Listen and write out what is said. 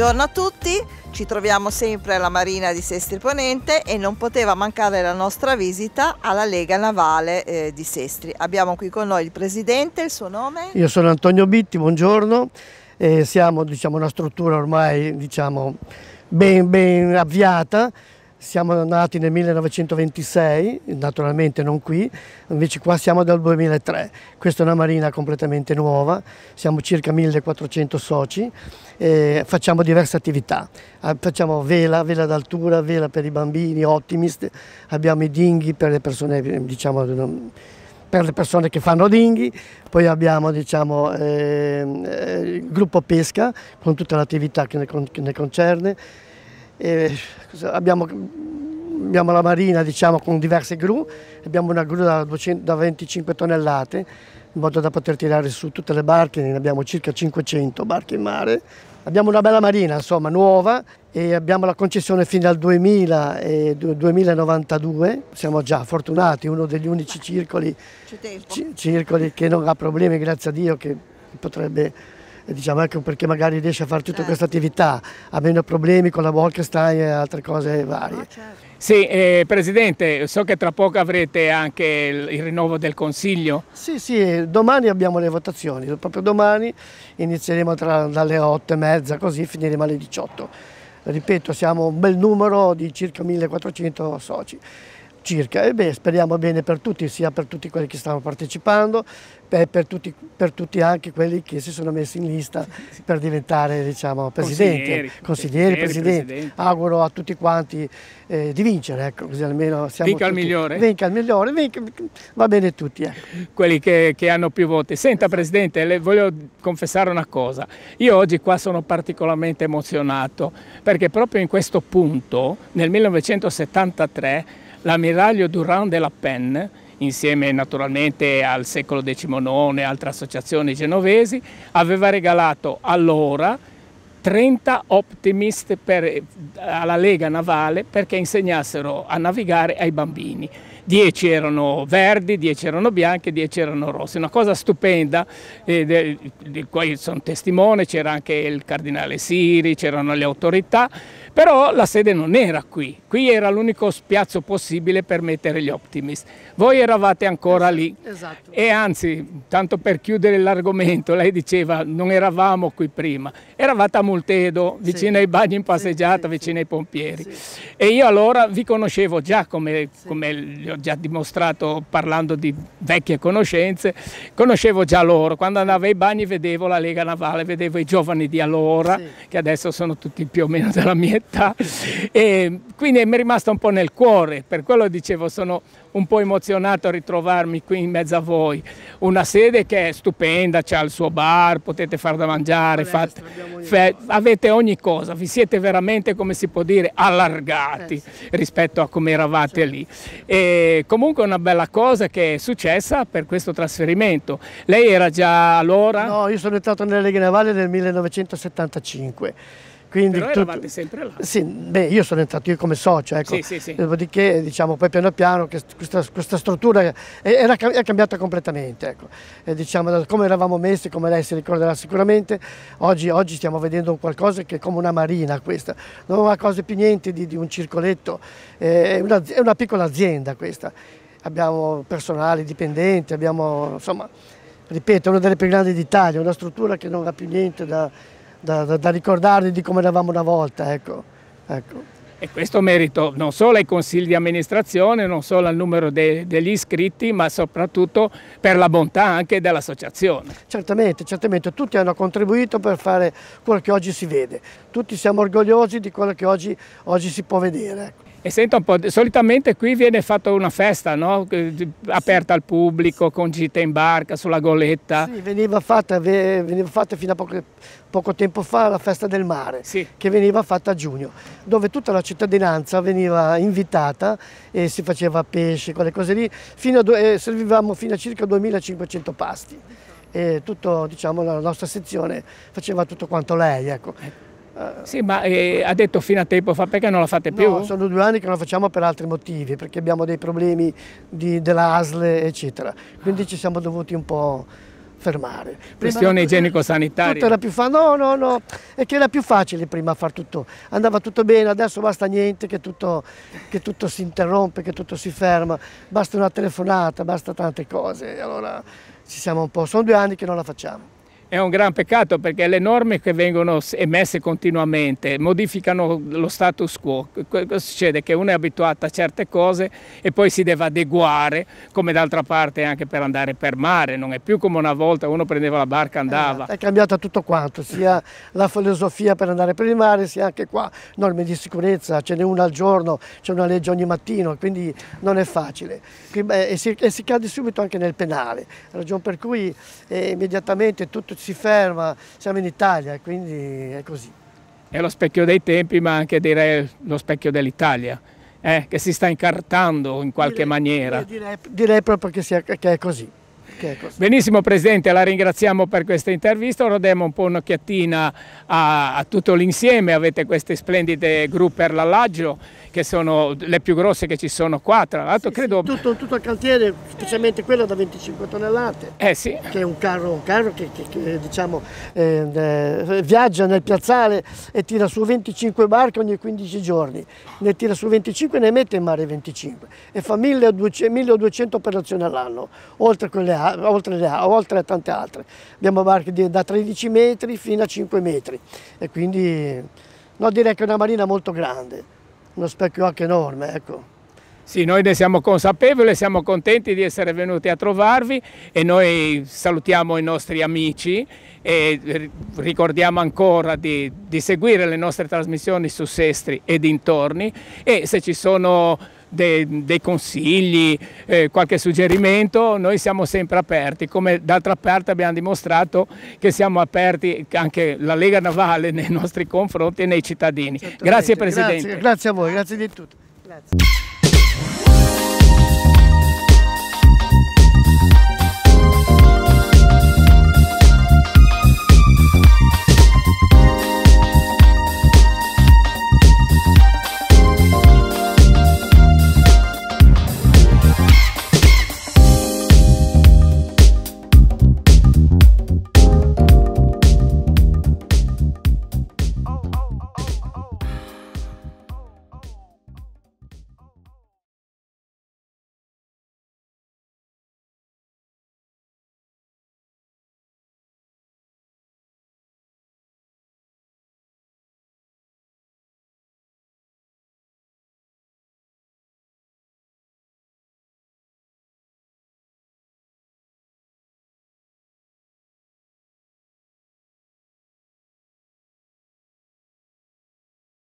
Buongiorno a tutti, ci troviamo sempre alla Marina di Sestri Ponente e non poteva mancare la nostra visita alla Lega Navale eh, di Sestri. Abbiamo qui con noi il Presidente, il suo nome? Io sono Antonio Bitti, buongiorno. Eh, siamo diciamo, una struttura ormai diciamo, ben, ben avviata, siamo nati nel 1926, naturalmente non qui, invece qua siamo dal 2003. Questa è una marina completamente nuova, siamo circa 1400 soci e facciamo diverse attività. Ah, facciamo vela, vela d'altura, vela per i bambini, Optimist, abbiamo i dinghi per le persone, diciamo, per le persone che fanno dinghi, poi abbiamo diciamo, ehm, eh, il gruppo pesca con tutta l'attività che, che ne concerne, eh, abbiamo, abbiamo, la marina diciamo, con diverse gru, abbiamo una gru da, 200, da 25 tonnellate in modo da poter tirare su tutte le barche, ne abbiamo circa 500 barche in mare. Abbiamo una bella marina, insomma, nuova e abbiamo la concessione fino al 2000, eh, 2092. Siamo già fortunati, uno degli unici circoli, circoli che non ha problemi, grazie a Dio, che potrebbe e diciamo ecco perché magari riesce a fare tutta certo. questa attività, ha meno problemi con la Wolkenstein e altre cose varie. No, certo. Sì, eh, Presidente, so che tra poco avrete anche il, il, rinnovo del Consiglio. Sì, sì, domani abbiamo le votazioni, proprio domani inizieremo tra, dalle 8 e mezza, così finiremo alle 18. Ripeto, siamo un bel numero di circa 1400 soci circa. E beh, speriamo bene per tutti, sia per tutti quelli che stanno partecipando, per, per, tutti, per tutti, anche quelli che si sono messi in lista per diventare diciamo, presidente, consiglieri, consiglieri presidente. presidente. Auguro a tutti quanti eh, di vincere, ecco, così almeno siamo Vinca tutti, il migliore. Vinca il migliore, vinca, va bene tutti. Ecco. Quelli che, che, hanno più voti. Senta esatto. Presidente, le voglio confessare una cosa. Io oggi qua sono particolarmente emozionato perché proprio in questo punto, nel 1973, l'ammiraglio Durand de la Penne, insieme naturalmente al secolo XIX e altre associazioni genovesi, aveva regalato allora 30 optimist per, alla Lega Navale perché insegnassero a navigare ai bambini. 10 erano verdi, 10 erano bianchi, 10 erano rossi. Una cosa stupenda, eh, di cui sono testimone, c'era anche il cardinale Siri, c'erano le autorità, però la sede non era qui, qui era l'unico spiazzo possibile per mettere gli Optimist. Voi eravate ancora lì esatto. esatto. e anzi, tanto per chiudere l'argomento, lei diceva non eravamo qui prima, eravate a Multedo, vicino sì. ai bagni in passeggiata, sì, sì, vicino ai pompieri. E io allora vi conoscevo già, come, come gli ho già dimostrato parlando di vecchie conoscenze, conoscevo già loro, quando andavo ai bagni vedevo la Lega Navale, vedevo i giovani di allora, che adesso sono tutti più o meno della mia età fatta e quindi mi è rimasta un po' nel cuore, per quello dicevo sono un po' emozionato a ritrovarmi qui in mezzo a voi, una sede che è stupenda, c'è il suo bar, potete far da mangiare, fate, ogni avete ogni cosa, vi siete veramente come si può dire allargati eh sì. rispetto a come eravate certo. lì e comunque è una bella cosa che è successa per questo trasferimento, lei era già allora? No, io sono entrato nelle Leghe Navali nel 1975 quindi Però eravate sempre là. Sì, beh, io sono entrato io come socio, ecco. Sì, sì, sì. Dopodiché, diciamo, poi piano piano questa, questa struttura era, è cambiata completamente, ecco. E, diciamo, da come eravamo messi, come lei si ricorderà sicuramente, oggi, oggi stiamo vedendo qualcosa che è come una marina questa, non ha cose più niente di, di un circoletto, è una, è una piccola azienda questa. Abbiamo personale, dipendenti, abbiamo, insomma, ripeto, una delle più grandi d'Italia, una struttura che non ha più niente da da, da, da ricordarvi di come eravamo una volta. Ecco. Ecco. E questo merito non solo ai consigli di amministrazione, non solo al numero de, degli iscritti, ma soprattutto per la bontà anche dell'associazione. Certamente, certamente, tutti hanno contribuito per fare quello che oggi si vede. Tutti siamo orgogliosi di quello che oggi, oggi si può vedere. Ecco. E senta un po', solitamente qui viene fatta una festa, no? aperta al pubblico, con gita in barca, sulla goletta. Sì, veniva fatta, veniva fatta fino a poco, poco, tempo fa la festa del mare, sì. che veniva fatta a giugno, dove tutta la cittadinanza veniva invitata e si faceva pesce, quelle cose lì, fino a, eh, servivamo fino a circa 2500 pasti. E tutto, diciamo, la nostra sezione faceva tutto quanto lei, ecco. Eh, sì, ma eh, ha detto fino a tempo fa perché non la fate più? No, sono due anni che non la facciamo per altri motivi, perché abbiamo dei problemi di, della ASLE, eccetera. Quindi ci siamo dovuti un po' fermare. Questione igienico-sanitaria. Tutto era più facile, no, no, no, è che era più facile prima far tutto, andava tutto bene, adesso basta niente, che tutto, che tutto si interrompe, che tutto si ferma, basta una telefonata, basta tante cose, allora ci siamo un po', sono due anni che non la facciamo. È un gran peccato perché le norme che vengono emesse continuamente modificano lo status quo. Cosa succede? Che uno è abituato a certe cose e poi si deve adeguare, come d'altra parte anche per andare per mare, non è più come una volta uno prendeva la barca e eh, andava. Eh, è cambiato tutto quanto, sia la filosofia per andare per il mare, sia anche qua norme di sicurezza, ce n'è una al giorno, c'è una legge ogni mattino, quindi non è facile. E si, e si cade subito anche nel penale, ragione per cui eh, immediatamente tutto si ferma, siamo in Italia, quindi è così. È lo specchio dei tempi, ma anche direi lo specchio dell'Italia, eh, che si sta incartando in qualche direi, maniera. Direi, direi proprio che, sia, che è così. Okay. Benissimo Presidente, la ringraziamo per questa intervista, ora diamo un po' un'occhiatina a, a, tutto l'insieme, avete queste splendide gru per l'allaggio che sono le più grosse che ci sono qua, tra l'altro sì, credo... Sì, tutto, tutto, il cantiere, specialmente quella da 25 tonnellate, eh, sì. che è un carro, un carro che, che, che diciamo, eh, eh viaggia nel piazzale e tira su 25 barche ogni 15 giorni, ne tira su 25 e ne mette in mare 25 e fa 1200, 1200 operazioni all'anno, oltre a quelle altre oltre, oltre a tante altre. Abbiamo barche da 13 metri fino a 5 metri e quindi no, direi che è una marina molto grande, uno specchio anche enorme. Ecco. Sì, noi ne siamo consapevoli, siamo contenti di essere venuti a trovarvi e noi salutiamo i nostri amici e ricordiamo ancora di, di seguire le nostre trasmissioni su Sestri e dintorni e se ci sono dei, dei consigli, eh, qualche suggerimento, noi siamo sempre aperti, come d'altra parte abbiamo dimostrato che siamo aperti anche la Lega Navale nei nostri confronti e nei cittadini. Certo, grazie Presidente. Grazie, grazie, a voi, grazie di tutto. Grazie.